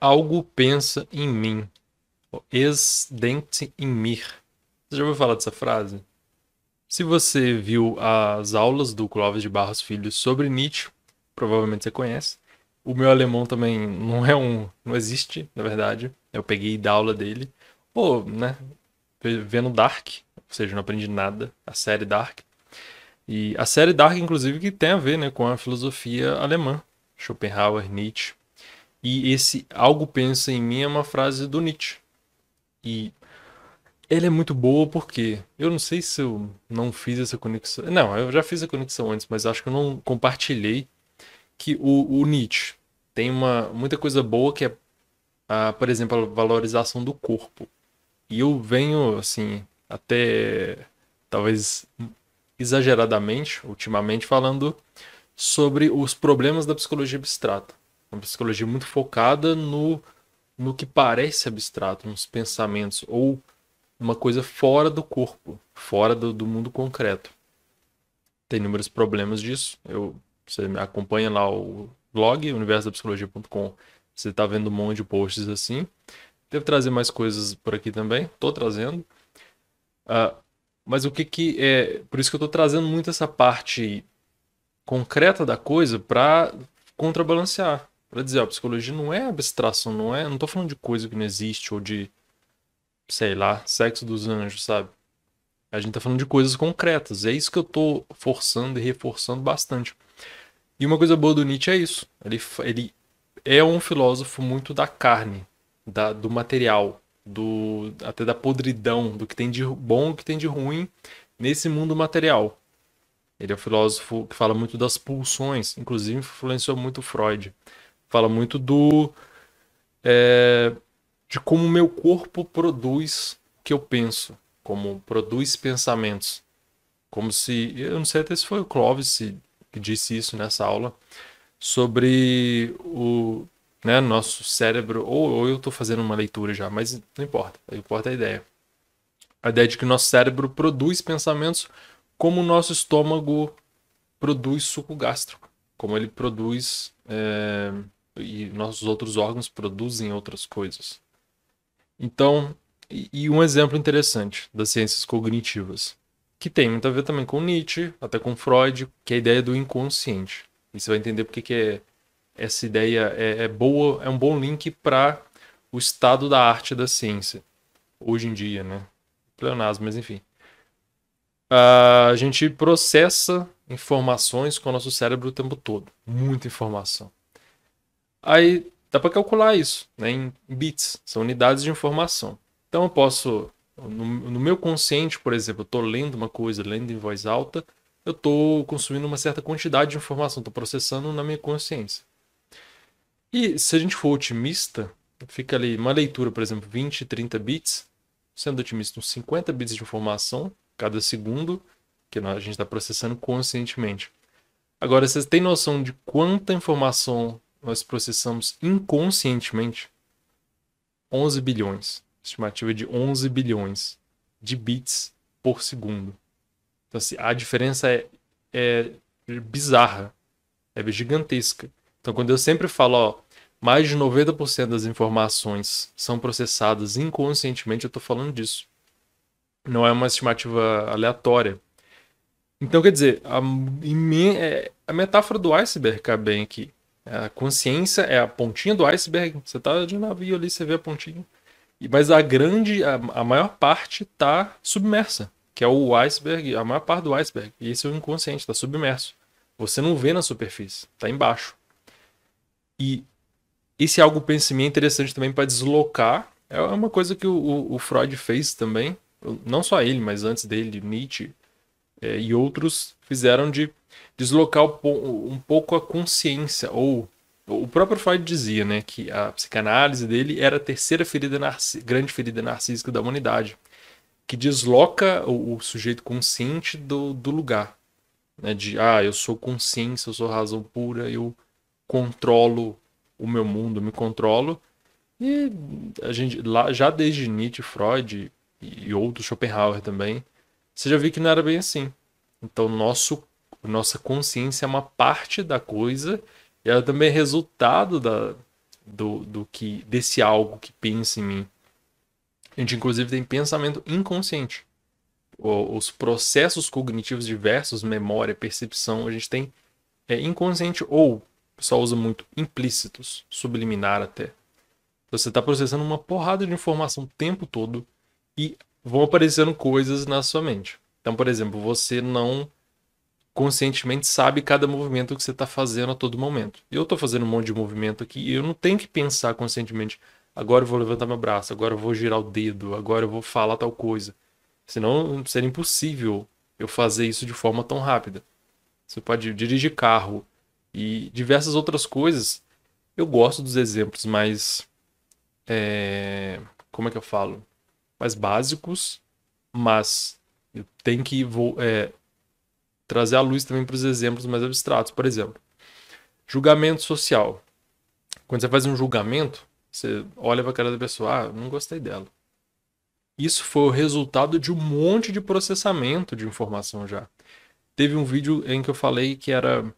Algo pensa em mim. Ex dente in mir. Você já ouviu falar dessa frase? Se você viu as aulas do Clóvis de Barros Filho sobre Nietzsche, provavelmente você conhece. O meu alemão também não é um. não existe, na verdade. Eu peguei da aula dele. Pô, né? Vendo Dark, ou seja, não aprendi nada. A série Dark. E a série Dark, inclusive, que tem a ver né, com a filosofia alemã. Schopenhauer, Nietzsche. E esse algo pensa em mim é uma frase do Nietzsche. E ela é muito boa porque eu não sei se eu não fiz essa conexão. Não, eu já fiz a conexão antes, mas acho que eu não compartilhei que o, o Nietzsche tem uma muita coisa boa que é, a, por exemplo, a valorização do corpo. E eu venho assim até talvez exageradamente ultimamente falando sobre os problemas da psicologia abstrata. Uma psicologia muito focada no, no que parece abstrato, nos pensamentos, ou uma coisa fora do corpo, fora do, do mundo concreto. Tem inúmeros problemas disso. Eu, você acompanha lá o blog, universodapsicologia.com. Você está vendo um monte de posts assim. Devo trazer mais coisas por aqui também. Estou trazendo. Uh, mas o que que é... Por isso que eu estou trazendo muito essa parte concreta da coisa para contrabalancear para dizer, ó, psicologia não é abstração, não é. Não tô falando de coisa que não existe ou de, sei lá, sexo dos anjos, sabe? A gente tá falando de coisas concretas. É isso que eu tô forçando e reforçando bastante. E uma coisa boa do Nietzsche é isso. Ele, ele é um filósofo muito da carne, da, do material, do até da podridão, do que tem de bom, o que tem de ruim nesse mundo material. Ele é um filósofo que fala muito das pulsões, inclusive influenciou muito Freud. Fala muito do. É, de como o meu corpo produz o que eu penso, como produz pensamentos. Como se. Eu não sei até se foi o Clóvis que disse isso nessa aula, sobre o né, nosso cérebro. Ou, ou eu estou fazendo uma leitura já, mas não importa, não importa a ideia. A ideia de que nosso cérebro produz pensamentos como o nosso estômago produz suco gástrico, como ele produz. É e nossos outros órgãos produzem outras coisas. Então, e, e um exemplo interessante das ciências cognitivas, que tem muito a ver também com Nietzsche, até com Freud, que é a ideia do inconsciente. E você vai entender porque que é, essa ideia é, é boa, é um bom link para o estado da arte da ciência hoje em dia, né? Pleonasmo, mas enfim. Uh, a gente processa informações com o nosso cérebro o tempo todo. Muita informação. Aí dá para calcular isso né, em bits, são unidades de informação. Então eu posso, no, no meu consciente, por exemplo, eu estou lendo uma coisa, lendo em voz alta, eu estou consumindo uma certa quantidade de informação, estou processando na minha consciência. E se a gente for otimista, fica ali uma leitura, por exemplo, 20, 30 bits, sendo otimista, uns 50 bits de informação cada segundo, que a gente está processando conscientemente. Agora, vocês têm noção de quanta informação nós processamos inconscientemente 11 bilhões, estimativa de 11 bilhões de bits por segundo. Então, assim, a diferença é, é bizarra, é gigantesca. Então, quando eu sempre falo, ó, mais de 90% das informações são processadas inconscientemente, eu estou falando disso. Não é uma estimativa aleatória. Então, quer dizer, a, é, a metáfora do iceberg cabe bem aqui. É, a consciência é a pontinha do iceberg. Você está de navio ali, você vê a pontinha. Mas a grande, a, a maior parte está submersa, que é o iceberg, a maior parte do iceberg. E esse é o inconsciente, está submerso. Você não vê na superfície, está embaixo. E esse algo pensamento é interessante também para deslocar. É uma coisa que o, o, o Freud fez também, não só ele, mas antes dele, Nietzsche, é, e outros fizeram de deslocar um pouco a consciência, ou o próprio Freud dizia né, que a psicanálise dele era a terceira ferida grande ferida narcísica da humanidade, que desloca o, o sujeito consciente do, do lugar. Né, de, ah, eu sou consciência, eu sou razão pura, eu controlo o meu mundo, me controlo. E a gente, lá, já desde Nietzsche, Freud e outros, Schopenhauer também, você já viu que não era bem assim. Então, nosso, nossa consciência é uma parte da coisa e ela também é resultado da, do, do que desse algo que pensa em mim. A gente, inclusive, tem pensamento inconsciente. os processos cognitivos diversos, memória, percepção, a gente tem é, inconsciente ou, o pessoal usa muito, implícitos, subliminar até. Então, você está processando uma porrada de informação o tempo todo e vão aparecendo coisas na sua mente. Então, por exemplo, você não conscientemente sabe cada movimento que você está fazendo a todo momento. Eu estou fazendo um monte de movimento aqui e eu não tenho que pensar conscientemente. Agora eu vou levantar meu braço, agora eu vou girar o dedo, agora eu vou falar tal coisa. Senão seria impossível eu fazer isso de forma tão rápida. Você pode dirigir carro e diversas outras coisas. Eu gosto dos exemplos mas É... Como é que eu falo? mais básicos, mas tem que é, trazer a luz também para os exemplos mais abstratos. Por exemplo, julgamento social. Quando você faz um julgamento, você olha para a cara da pessoa, ah, não gostei dela. Isso foi o resultado de um monte de processamento de informação já. Teve um vídeo em que eu falei que era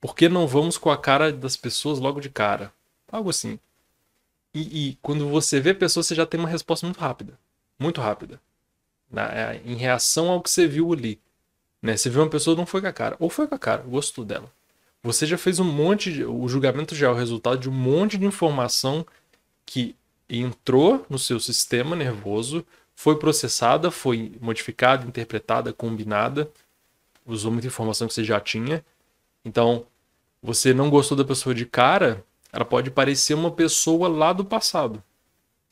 por que não vamos com a cara das pessoas logo de cara? Algo assim. E, e quando você vê a pessoa, você já tem uma resposta muito rápida. Muito rápida. Na, né? é, em reação ao que você viu ali. Né? Você viu uma pessoa, não foi com a cara. Ou foi com a cara, gostou dela. Você já fez um monte de. O julgamento já é o resultado de um monte de informação que entrou no seu sistema nervoso, foi processada, foi modificada, interpretada, combinada, usou muita informação que você já tinha. Então, você não gostou da pessoa de cara, ela pode parecer uma pessoa lá do passado.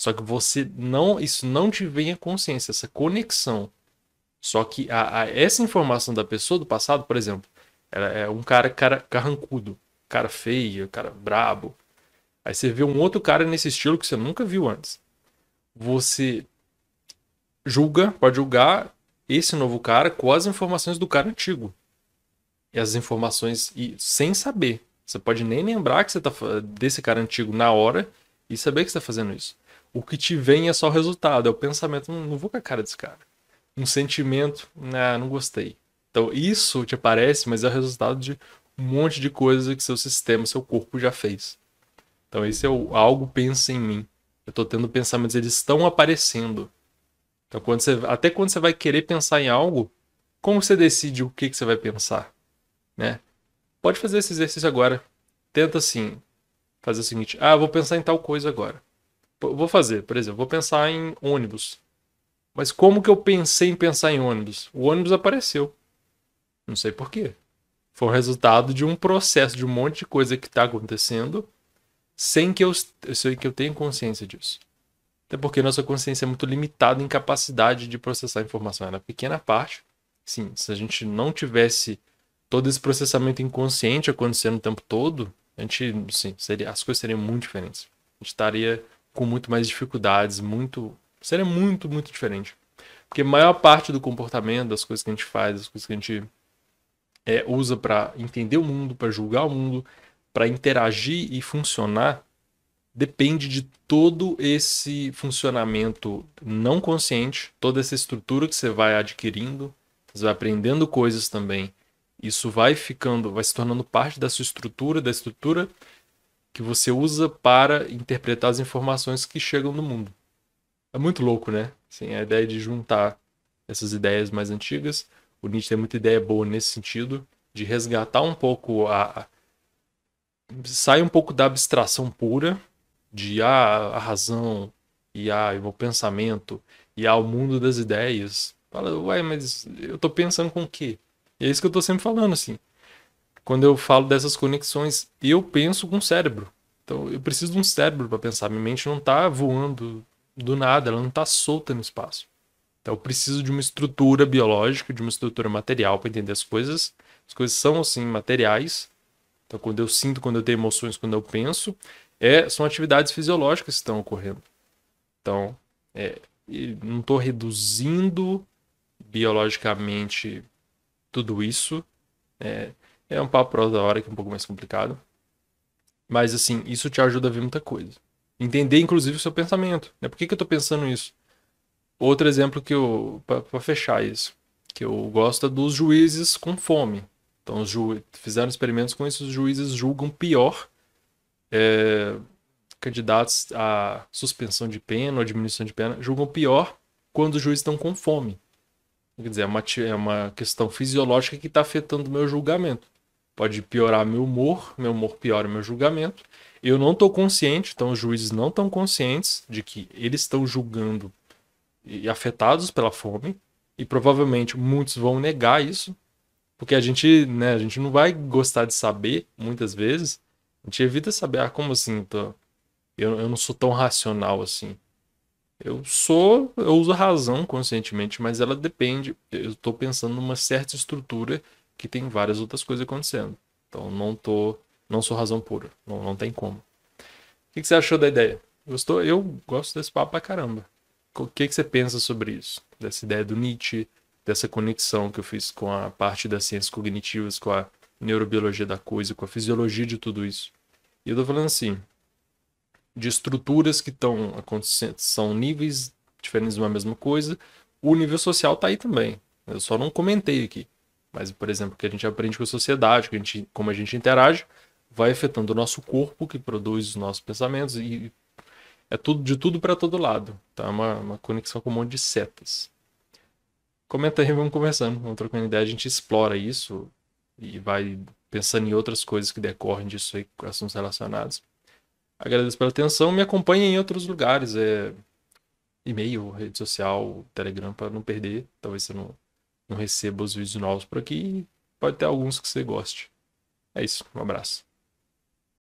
Só que você não, isso não te vem à consciência, essa conexão. Só que a, a, essa informação da pessoa do passado, por exemplo, ela é um cara, cara carrancudo, cara feio, cara brabo. Aí você vê um outro cara nesse estilo que você nunca viu antes. Você julga, pode julgar esse novo cara com as informações do cara antigo. E as informações e sem saber. Você pode nem lembrar que você tá desse cara antigo na hora e saber que você está fazendo isso o que te vem é só o resultado, é o pensamento. Não, hum, não vou com a cara desse cara. Um sentimento, ah, não gostei. Então, isso te aparece, mas é o resultado de um monte de coisas que seu sistema, seu corpo já fez. Então, esse é o algo pensa em mim. Eu estou tendo pensamentos, eles estão aparecendo. Então, quando você, até quando você vai querer pensar em algo, como você decide o que, que você vai pensar? Né? Pode fazer esse exercício agora. Tenta assim, fazer o seguinte: ah, vou pensar em tal coisa agora vou fazer, por exemplo, vou pensar em ônibus. Mas como que eu pensei em pensar em ônibus? O ônibus apareceu. Não sei porquê. Foi o resultado de um processo, de um monte de coisa que está acontecendo, sem que eu, sei que eu tenha consciência disso. Até porque nossa consciência é muito limitada em capacidade de processar informação. Ela é pequena parte. Sim, se a gente não tivesse todo esse processamento inconsciente acontecendo o tempo todo, a gente, sim, seria, as coisas seriam muito diferentes. A gente estaria com muito mais dificuldades, muito. Seria muito, muito diferente. Porque a maior parte do comportamento, das coisas que a gente faz, das coisas que a gente é, usa para entender o mundo, para julgar o mundo, para interagir e funcionar, depende de todo esse funcionamento não consciente, toda essa estrutura que você vai adquirindo, você vai aprendendo coisas também. Isso vai ficando, vai se tornando parte da sua estrutura, da estrutura que você usa para interpretar as informações que chegam no mundo. É muito louco, né? Assim, a ideia de juntar essas ideias mais antigas. O Nietzsche tem muita ideia boa nesse sentido, de resgatar um pouco a. sai um pouco da abstração pura, de ah, a razão e ah, o pensamento e ah, o mundo das ideias. Fala, ué, mas eu tô pensando com o quê? E é isso que eu tô sempre falando, assim quando eu falo dessas conexões, eu penso com o cérebro. Então eu preciso de um cérebro para pensar. Minha mente não está voando do nada, ela não está solta no espaço. Então eu preciso de uma estrutura biológica, de uma estrutura material para entender as coisas. As coisas são assim materiais. Então quando eu sinto, quando eu tenho emoções, quando eu penso, é, são atividades fisiológicas que estão ocorrendo. Então é, não estou reduzindo biologicamente tudo isso. É, é um papo para outra hora que é um pouco mais complicado. Mas assim, isso te ajuda a ver muita coisa. Entender, inclusive, o seu pensamento. Né? Por que, que eu tô pensando isso? Outro exemplo que eu. para fechar isso. Que eu gosto é dos juízes com fome. Então, os ju fizeram experimentos com isso, os juízes julgam pior é, candidatos à suspensão de pena ou diminuição de pena, julgam pior quando os juízes estão com fome. Quer dizer, é uma, é uma questão fisiológica que está afetando o meu julgamento pode piorar meu humor, meu humor piora meu julgamento. Eu não estou consciente, então os juízes não estão conscientes de que eles estão julgando e afetados pela fome, e provavelmente muitos vão negar isso, porque a gente, né, a gente não vai gostar de saber muitas vezes. A gente evita saber, ah, como assim, tô... eu, eu não sou tão racional assim. Eu sou, eu uso a razão conscientemente, mas ela depende. Eu estou pensando numa certa estrutura que tem várias outras coisas acontecendo. Então não tô, não sou razão pura, não, não tem como. O que, que, você achou da ideia? Gostou? Eu gosto desse papo pra caramba. O que, que você pensa sobre isso? Dessa ideia do Nietzsche, dessa conexão que eu fiz com a parte das ciências cognitivas, com a neurobiologia da coisa, com a fisiologia de tudo isso. E eu tô falando assim, de estruturas que estão acontecendo, são níveis diferentes de uma mesma coisa, o nível social tá aí também. Eu só não comentei aqui. Mas, por exemplo, o que a gente aprende com a sociedade, a gente, como a gente interage, vai afetando o nosso corpo, que produz os nossos pensamentos, e é tudo de tudo para todo lado. Tá? É uma, uma conexão com um monte de setas. Comenta aí, vamos conversando, vamos trocando ideia, a gente explora isso e vai pensando em outras coisas que decorrem disso aí, com assuntos relacionados. Agradeço pela atenção, me acompanhe em outros lugares, é e-mail, rede social, Telegram, para não perder. Talvez você não não receba os vídeos novos por aqui. Pode ter alguns que você goste. É isso, um abraço.